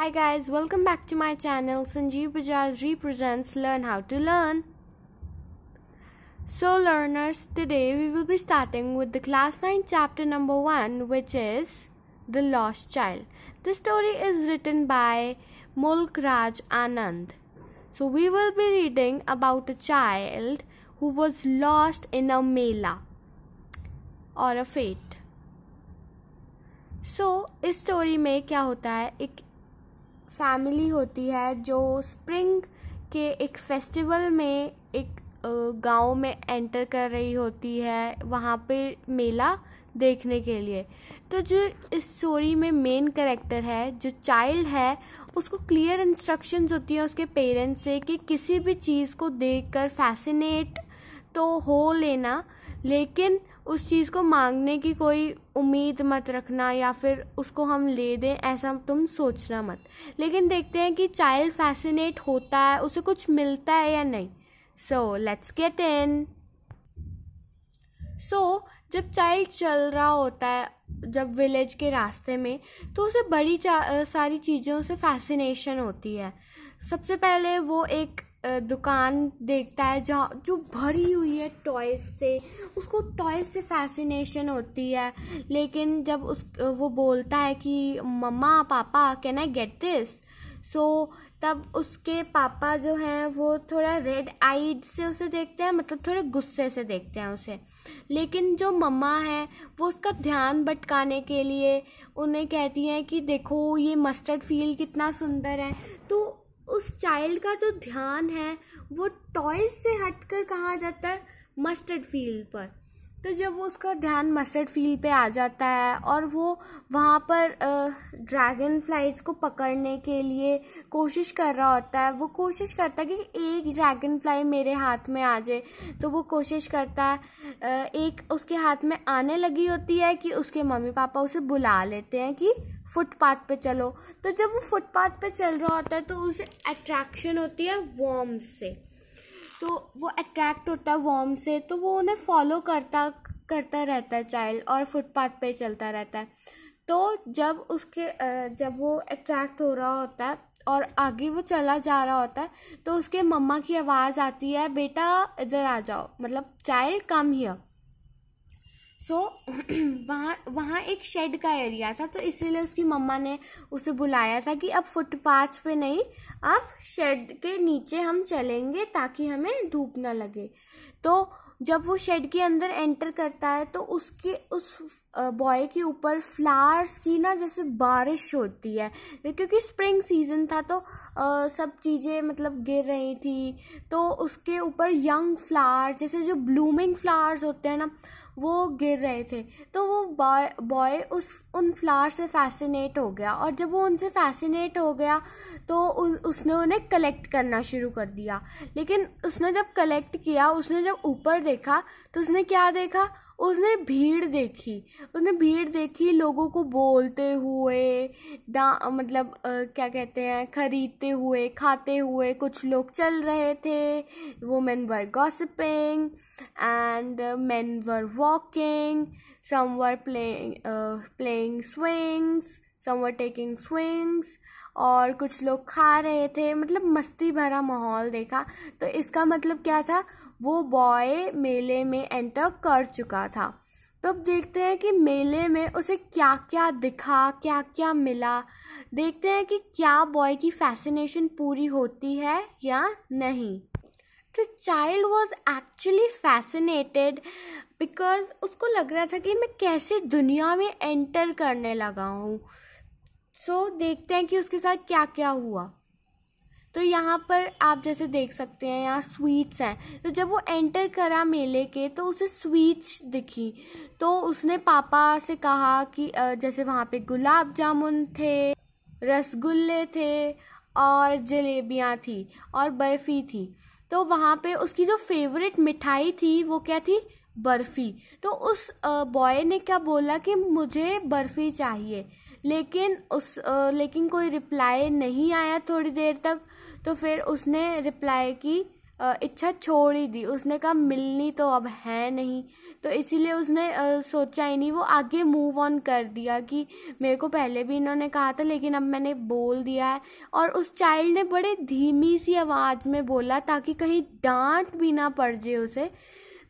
Hi guys, welcome back to my channel Sanjeev Bajaj represents Learn How to Learn. So learners, today we will be starting with the class 9 chapter number 1 which is The Lost Child. The story is written by Mulk Raj Anand. So we will be reading about a child who was lost in a mela or a fete. so, इस story में क्या होता है एक family होती है जो spring के एक फेस्टिवल में एक गांव में एंटर कर रही होती है वहाँ पे मेला देखने के लिए तो जो इस स्टोरी में मेन करेक्टर है जो चाइल्ड है उसको क्लियर इंस्ट्रक्शंस होती हैं उसके पेरेंट्स से कि किसी भी चीज़ को देखकर फैसिनेट तो हो लेना लेकिन उस चीज़ को मांगने की कोई उम्मीद मत रखना या फिर उसको हम ले दें ऐसा तुम सोचना मत लेकिन देखते हैं कि चाइल्ड फैसिनेट होता है उसे कुछ मिलता है या नहीं सो लेट्स गेट इन सो जब चाइल्ड चल रहा होता है जब विलेज के रास्ते में तो उसे बड़ी सारी चीज़ों से फैसिनेशन होती है सबसे पहले वो एक दुकान देखता है जहाँ जो भरी हुई है टॉयज से उसको टॉयज से फैसिनेशन होती है लेकिन जब उस वो बोलता है कि मम्मा पापा can I get this so तब उसके पापा जो हैं वो थोड़ा रेड आइड से उसे देखते हैं मतलब थोड़े गुस्से से देखते हैं उसे लेकिन जो मम्मा है वो उसका ध्यान भटकाने के लिए उन्हें कहती हैं कि देखो ये मस्टर्ड फील कितना सुंदर है तो उस चाइल्ड का जो ध्यान है वो टॉयज से हटकर कहाँ जाता है मस्टर्ड फील्ड पर तो जब वो उसका ध्यान मस्टर्ड फील्ड पे आ जाता है और वो वहाँ पर ड्रैगन फ्लाइज को पकड़ने के लिए कोशिश कर रहा होता है वो कोशिश करता है कि एक ड्रैगन फ्लाई मेरे हाथ में आ जाए तो वो कोशिश करता है एक उसके हाथ में आने लगी होती है कि उसके मम्मी पापा उसे बुला लेते हैं कि फुटपाथ पे चलो तो जब वो फुटपाथ पे चल रहा होता है तो उसे अट्रैक्शन होती है वॉर्म से तो वो अट्रैक्ट होता है वॉर्म से तो वो उन्हें फॉलो करता करता रहता है चाइल्ड और फुटपाथ पे चलता रहता है तो जब उसके जब वो अट्रैक्ट हो रहा होता है और आगे वो चला जा रहा होता है तो उसके मम्मा की आवाज़ आती है बेटा इधर आ जाओ मतलब child come here so so, वहाँ वहाँ एक शेड का एरिया था तो इसीलिए उसकी मम्मा ने उसे बुलाया था कि अब फुटपाथ पे नहीं अब शेड के नीचे हम चलेंगे ताकि हमें धूप ना लगे तो जब वो शेड के अंदर एंटर करता है तो उसके उस बॉय के ऊपर फ्लावर्स की ना जैसे बारिश होती है क्योंकि स्प्रिंग सीजन था तो आ, सब चीज़ें मतलब गिर रही थी तो उसके ऊपर यंग फ्लावर्स जैसे जो ब्लूमिंग फ्लावर्स होते हैं ना वो गिर रहे थे तो वो बॉय बॉय उस उन फ्लावर से फैसिनेट हो गया और जब वो उनसे फैसिनेट हो गया तो उ, उसने उन्हें कलेक्ट करना शुरू कर दिया लेकिन उसने जब कलेक्ट किया उसने जब ऊपर देखा तो उसने क्या देखा उसने भीड़ देखी उसने भीड़ देखी लोगों को बोलते हुए दा मतलब आ, क्या कहते हैं खरीदते हुए खाते हुए कुछ लोग चल रहे थे women were gossiping and men were walking some were playing playing swings some were taking swings और कुछ लोग खा रहे थे मतलब मस्ती भरा माहौल देखा तो इसका मतलब क्या था वो बॉय मेले में एंटर कर चुका था तो अब देखते हैं कि मेले में उसे क्या क्या दिखा क्या क्या मिला देखते हैं कि क्या बॉय की फैसिनेशन पूरी होती है या नहीं तो child was actually fascinated because उसको लग रहा था कि मैं कैसे दुनिया में एंटर करने लगा हूँ सो so, देखते हैं कि उसके साथ क्या क्या हुआ तो यहाँ पर आप जैसे देख सकते हैं यहाँ स्वीट्स हैं तो जब वो एंटर करा मेले के तो उसे स्वीट्स दिखी तो उसने पापा से कहा कि जैसे वहाँ पे गुलाब जामुन थे रसगुल्ले थे और जलेबियाँ थी और बर्फ़ी थी तो वहाँ पे उसकी जो फेवरेट मिठाई थी वो क्या थी बर्फ़ी तो उस बॉय ने क्या बोला कि मुझे बर्फ़ी चाहिए लेकिन उस लेकिन कोई रिप्लाई नहीं आया थोड़ी देर तक तो फिर उसने रिप्लाई की इच्छा छोड़ ही दी उसने कहा मिलनी तो अब है नहीं तो इसीलिए उसने सोचा ही नहीं वो आगे मूव ऑन कर दिया कि मेरे को पहले भी इन्होंने कहा था लेकिन अब मैंने बोल दिया है और उस चाइल्ड ने बड़े धीमी सी आवाज़ में बोला ताकि कहीं डांट भी ना पड़ जाए उसे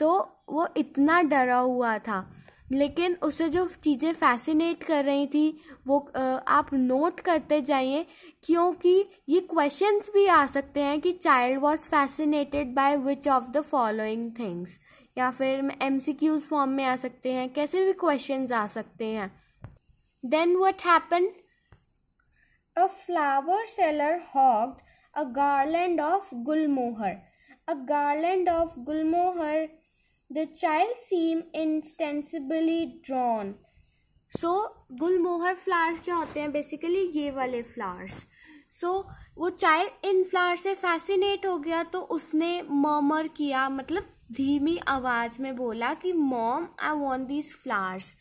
तो वो इतना डरा हुआ था लेकिन उसे जो चीज़ें फैसिनेट कर रही थी वो आप नोट करते जाइए क्योंकि ये क्वेश्चंस भी आ सकते हैं कि child was fascinated by which of the following things या फिर एम सी क्यूज फॉर्म में आ सकते हैं कैसे भी क्वेश्चंस आ सकते हैं then what happen a flower seller hawked a garland of gulmohar a garland of gulmohar The child seem insensibly drawn. So so, gulmohar flowers क्या होते हैं बेसिकली ये वाले फ्लावर्स सो so, वो चाइल्ड इन फ्लावर से फैसिनेट हो गया तो उसने मर्मर किया मतलब धीमी आवाज में बोला कि mom I want these flowers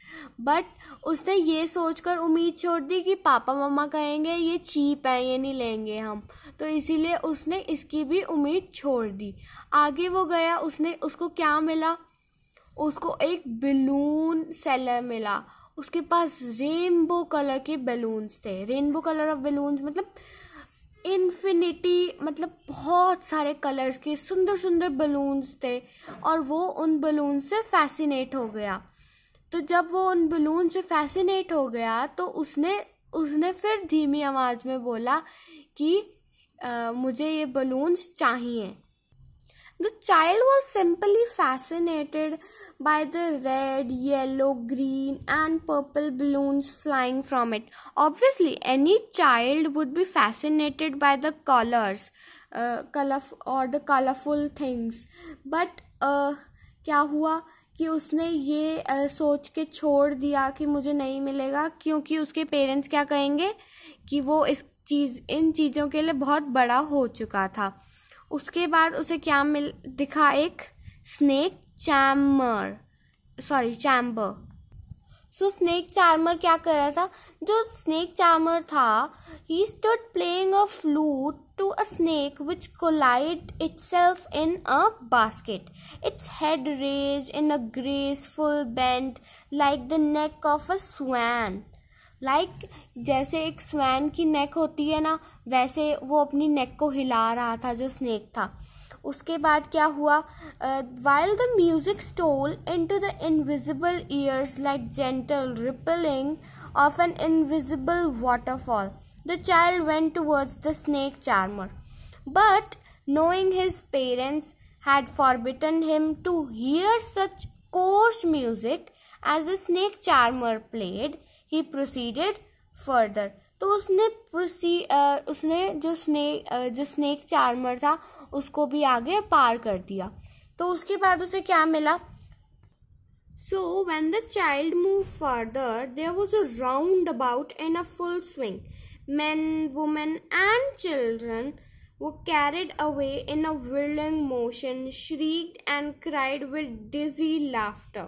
but उसने ये सोचकर उम्मीद छोड़ दी कि पापा मम्मा कहेंगे ये चीप है ये नहीं लेंगे हम तो इसीलिए उसने इसकी भी उम्मीद छोड़ दी आगे वो गया उसने उसको क्या मिला उसको एक बलून सेलर मिला उसके पास रेनबो कलर के बलून्स थे रेनबो कलर ऑफ बलून्स मतलब इन्फिनिटी मतलब बहुत सारे कलर्स के सुंदर सुंदर बलून्स थे और वो उन बलून से फैसिनेट हो गया तो जब वो उन बलून से फैसिनेट हो गया तो उसने उसने फिर धीमी आवाज़ में बोला कि मुझे ये बलून्स चाहिए the child was simply fascinated by the red yellow green and purple balloons flying from it obviously any child would be fascinated by the colours और द कलरफुल थिंग्स बट क्या हुआ कि उसने ये uh, सोच के छोड़ दिया कि मुझे नहीं मिलेगा क्योंकि उसके पेरेंट्स क्या कहेंगे कि वो इस चीज़ इन चीज़ों के लिए बहुत बड़ा हो चुका था उसके बाद उसे क्या मिल दिखा एक snake charmer sorry chamber so snake charmer क्या कर रहा था जो स्नेक चार्मर था he stood playing a flute to a snake which coiled itself in a basket its head raised in a graceful bend like the neck of a swan like like, जैसे एक swan की नेक होती है ना वैसे वो अपनी नेक को हिला रहा था जो स्नेक था उसके बाद क्या हुआ while the music stole into the invisible ears like gentle rippling of an invisible waterfall the child went towards the snake charmer but knowing his parents had forbidden him to hear such coarse music as the snake charmer played he proceeded further तो उसने प्रोसी उसने जो स्ने जो snake charmer था उसको भी आगे पार कर दिया तो उसके बाद उसे क्या मिला so when the child move further there was a roundabout in a full swing man women and children वो carried away in a whirling motion shrieked and cried with dizzy laughter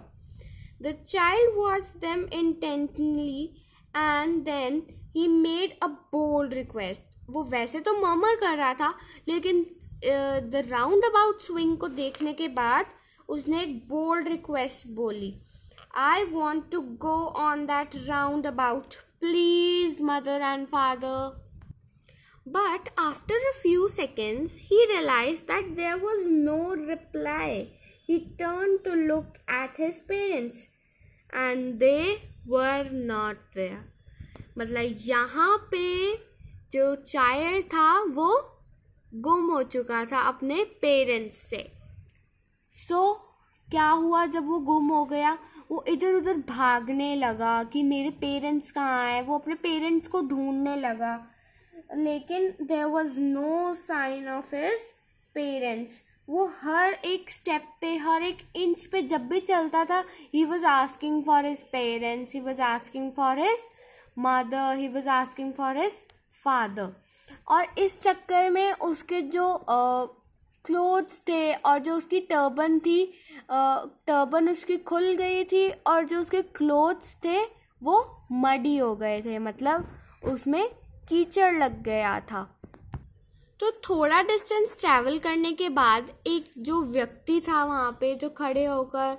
The child watched them intently and then he made a bold request. वो वैसे तो murmur कर रहा था लेकिन the round about swing को देखने के बाद उसने एक बोल्ड रिक्वेस्ट बोली I want to go on that roundabout please mother and But after a few seconds, he realized that there was no reply. He turned to look at his parents. And they were not there मतलब यहाँ पे जो child था वो गुम हो चुका था अपने पेरेंट्स से सो so, क्या हुआ जब वो गुम हो गया वो इधर उधर भागने लगा कि मेरे पेरेंट्स कहाँ हैं वो अपने पेरेंट्स को ढूंढने लगा लेकिन there was no sign of his parents वो हर एक स्टेप पे हर एक इंच पे जब भी चलता था he was asking for his parents he was asking for his mother he was asking for his father और इस चक्कर में उसके जो क्लोथ्स थे और जो उसकी टर्बन थी टर्बन उसकी खुल गई थी और जो उसके क्लोथ्स थे वो मडी हो गए थे मतलब उसमें कीचड़ लग गया था तो थोड़ा डिस्टेंस ट्रैवल करने के बाद एक जो व्यक्ति था वहाँ पे जो खड़े होकर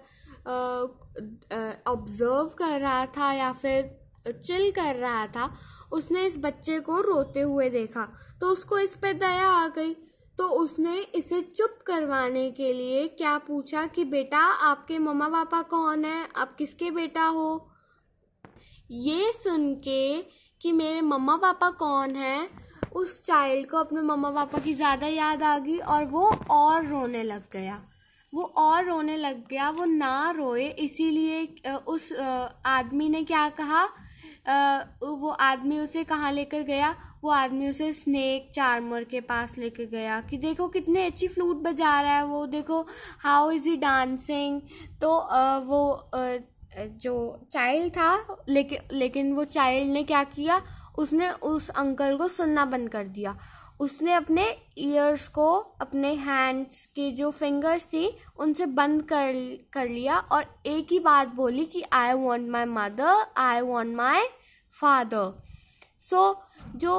ऑब्जर्व कर रहा था या फिर चिल कर रहा था उसने इस बच्चे को रोते हुए देखा तो उसको इस पर दया आ गई तो उसने इसे चुप करवाने के लिए क्या पूछा कि बेटा आपके मम्मा पापा कौन है आप किसके बेटा हो ये सुन के कि मेरे मम्मा पापा कौन है उस चाइल्ड को अपने मम्मा पापा की ज़्यादा याद आ गई और वो और रोने लग गया वो और रोने लग गया वो ना रोए इसीलिए उस आदमी ने क्या कहा वो आदमी उसे कहाँ लेकर गया वो आदमी उसे स्नेक चार्मर के पास लेके गया कि देखो कितने अच्छी फ्लूट बजा रहा है वो देखो हाउ इज़ ही डांसिंग तो वो जो चाइल्ड था लेकिन लेकिन वो चाइल्ड ने क्या किया उसने उस अंकल को सुनना बंद कर दिया उसने अपने ईयर्स को अपने हैंड्स की जो फिंगर्स थी उनसे बंद कर कर लिया और एक ही बात बोली कि I want my mother I want my father so जो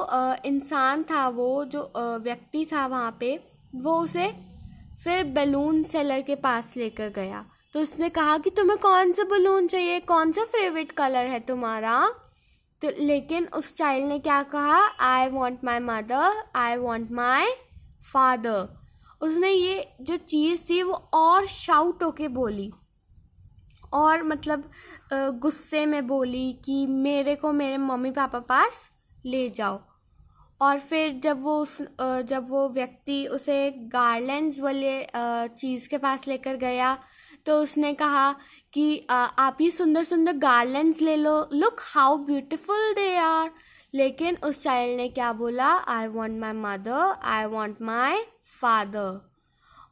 इंसान था वो जो व्यक्ति था वहाँ पे वो उसे फिर बलून सेलर के पास लेकर गया तो उसने कहा कि तुम्हें कौन सा बलून चाहिए कौन सा फेवरेट कलर है तुम्हारा तो लेकिन उस चाइल्ड ने क्या कहा I want my mother I want my father उसने ये जो चीज़ थी वो और शाउट होके बोली और मतलब गुस्से में बोली कि मेरे को मेरे मम्मी पापा पास ले जाओ और फिर जब वो उस जब वो व्यक्ति उसे गार्लेंस वाले चीज़ के पास लेकर गया तो उसने कहा कि आप ये सुंदर सुंदर गार्लेंड्स ले लो look how beautiful they are लेकिन उस चाइल्ड ने क्या बोला I want my mother I want my father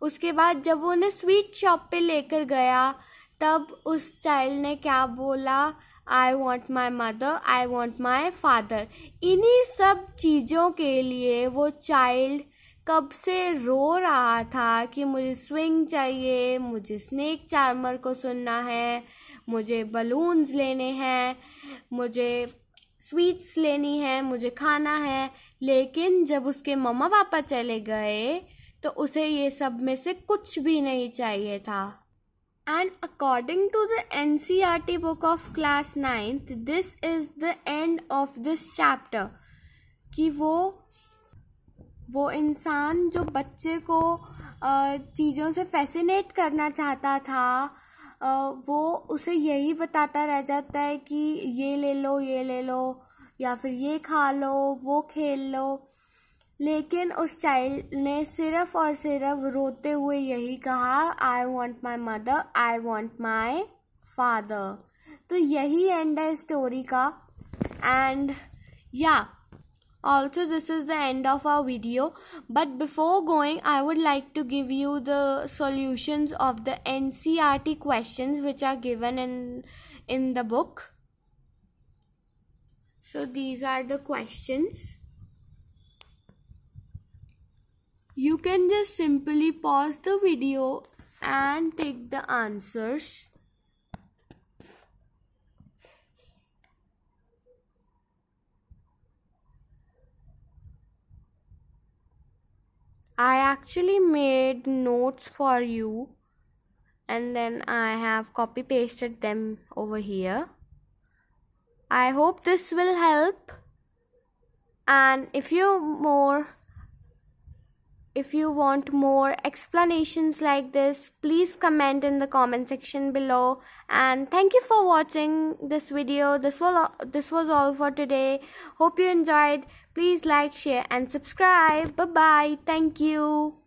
उसके बाद जब वो उन्हें स्वीट शॉप पे लेकर गया तब उस चाइल्ड ने क्या बोला I want my mother I want my father इन्हीं सब चीज़ों के लिए वो चाइल्ड कब से रो रहा था कि मुझे स्विंग चाहिए मुझे स्नेक चार्मर को सुनना है मुझे बलून्स लेने हैं मुझे स्वीट्स लेनी है मुझे खाना है लेकिन जब उसके मम्मा पापा चले गए तो उसे ये सब में से कुछ भी नहीं चाहिए था and according to the N C R T book of class ninth this is the end of this chapter कि वो वो इंसान जो बच्चे को चीज़ों से फैसिनेट करना चाहता था वो उसे यही बताता रह जाता है कि ये ले लो ये ले लो या फिर ये खा लो वो खेल लो लेकिन उस चाइल्ड ने सिर्फ और सिर्फ रोते हुए यही कहा I want my mother I want my father तो यही एंड है स्टोरी का एंड या yeah, also this is the end of our video but before going i would like to give you the solutions of the ncrt questions which are given in in the book so these are the questions you can just simply pause the video and take the answers I actually made notes for you and then I have copy pasted them over here. I hope this will help and if you more if you want more explanations like this, please comment in the comment section below. And thank you for watching this video. This was, this was all for today. Hope you enjoyed. Please like, share and subscribe. Bye-bye. Thank you.